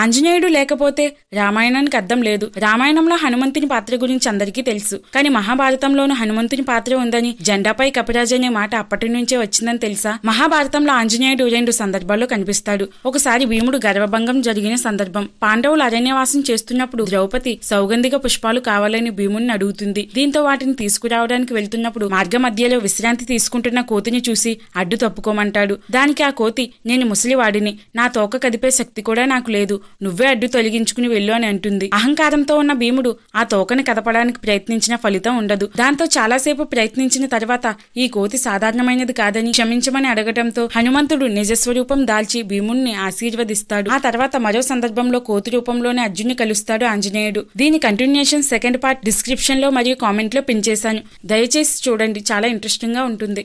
ఆంజనేయుడు లేకపోతే రామాయణానికి అర్థం లేదు రామాయణంలో హనుమంతుని పాత్ర గురించి అందరికీ తెలుసు కానీ మహాభారతంలోనూ హనుమంతుని పాత్ర ఉందని జెండాపై కపిరాజు అనే మాట అప్పటి నుంచే వచ్చిందని తెలుసా మహాభారతంలో ఆంజనేయుడు రెండు సందర్భాల్లో కనిపిస్తాడు ఒకసారి భీముడు గర్వభంగం జరిగిన సందర్భం పాండవులు అరణ్యవాసం చేస్తున్నప్పుడు ద్రౌపది సౌగంధిక పుష్పాలు కావాలని భీముని అడుగుతుంది దీంతో వాటిని తీసుకురావడానికి వెళ్తున్నప్పుడు మార్గ మధ్యలో విశ్రాంతి తీసుకుంటున్న కోతిని చూసి అడ్డు తప్పుకోమంటాడు దానికి ఆ కోతి నేను ముసలివాడిని నా తోక కదిపే శక్తి కూడా నాకు లేదు నువ్వే అడ్డు తొలగించుకుని వెళ్ళు అని అంటుంది అహంకారంతో ఉన్న భీముడు ఆ తోకని కదపడానికి ప్రయత్నించిన ఫలితం ఉండదు దాంతో చాలాసేపు ప్రయత్నించిన తర్వాత ఈ కోతి సాధారణమైనది కాదని క్షమించమని అడగటంతో హనుమంతుడు నిజస్వరూపం దాల్చి భీముణ్ణి ఆశీర్వదిస్తాడు ఆ తర్వాత మరో సందర్భంలో కోతి రూపంలోనే అర్జున్ని కలుస్తాడు ఆంజనేయుడు దీని కంటిన్యూషన్ సెకండ్ పార్ట్ డిస్క్రిప్షన్ లో మరియు కామెంట్ లో పిన్ చేశాను దయచేసి చూడండి చాలా ఇంట్రెస్టింగ్ గా ఉంటుంది